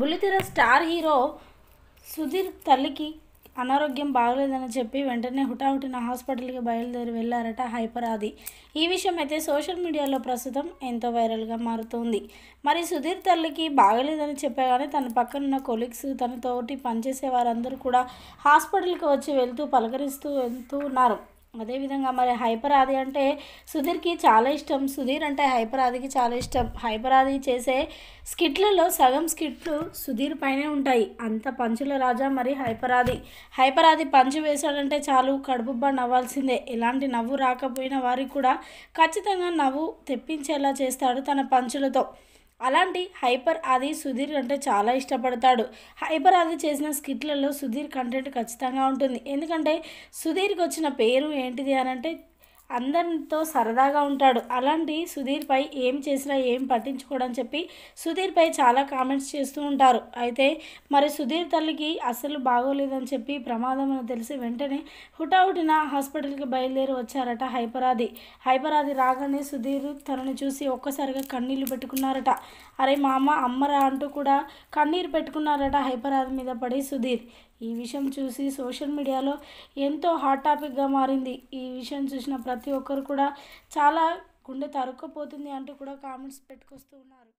బుల్లితెర star hero Sudheer తల్లికి అనారోగ్యం బాగలేదని చెప్పి వెంటనే హుటాహుటిన హాస్పిటల్కి బయలుదేరి వెళ్ళారట హైపర్ ఆది ఈ విషయం అయితే సోషల్ మీడియాలో ప్రస్తుతం ఎంతో వైరల్గా మారుతోంది మరి సుధీర్ తల్లికి బాగలేదని చెప్పగానే తన పక్కనున్న కొలీగ్స్ తనతోటి పనిచేసే వారందరూ కూడా హాస్పిటల్కి వచ్చి వెళ్తూ పలకరిస్తూ వెళ్తూ ఉన్నారు అదేవిధంగా మరి హైపర్ ఆది అంటే సుధీర్కి చాలా ఇష్టం సుధీర్ అంటే హైపర్ ఆదికి చాలా ఇష్టం హైపర్ ఆది చేసే స్కిట్లలో సగం స్కిట్లు సుధీర్ పైనే ఉంటాయి అంత పంచుల రాజా మరి హైపర్ ఆది హైపర్ ఆది పంచు వేశాడంటే చాలు కడుపుబ్బా నవ్వాల్సిందే ఎలాంటి నవ్వు రాకపోయిన వారికి కూడా ఖచ్చితంగా నవ్వు తెప్పించేలా చేస్తాడు తన పంచులతో అలాంటి హైపర్ ఆది సుధీర్ అంటే చాలా ఇష్టపడతాడు హైపర్ ఆది చేసిన స్కిట్లలో సుధీర్ కంటెంట్ ఖచ్చితంగా ఉంటుంది ఎందుకంటే సుధీర్కి వచ్చిన పేరు ఏంటిది అని అంటే అందరితో సరదాగా ఉంటాడు అలాంటి సుధీర్పై ఏం చేసినా ఏం పట్టించుకోడని చెప్పి సుధీర్పై చాలా కామెంట్స్ చేస్తూ ఉంటారు అయితే మరి సుధీర్ తల్లికి అస్సలు బాగోలేదని చెప్పి ప్రమాదం అని తెలిసి వెంటనే హుటాహుటిన హాస్పిటల్కి బయలుదేరి వచ్చారట హైపరాది హైపరాది రాగానే సుధీర్ తనను చూసి ఒక్కసారిగా కన్నీళ్లు పెట్టుకున్నారట అరే మామ అమ్మరా అంటూ కూడా కన్నీరు పెట్టుకున్నారట హైపరాది మీద పడి సుధీర్ ఈ విషయం చూసి సోషల్ మీడియాలో ఎంతో హాట్ టాపిక్గా మారింది ఈ విషయం చూసిన ప్ర ప్రతి ఒక్కరు కూడా చాలా గుండె తరుక్కుపోతుంది అంటూ కూడా కామెంట్స్ పెట్టుకొస్తూ ఉన్నారు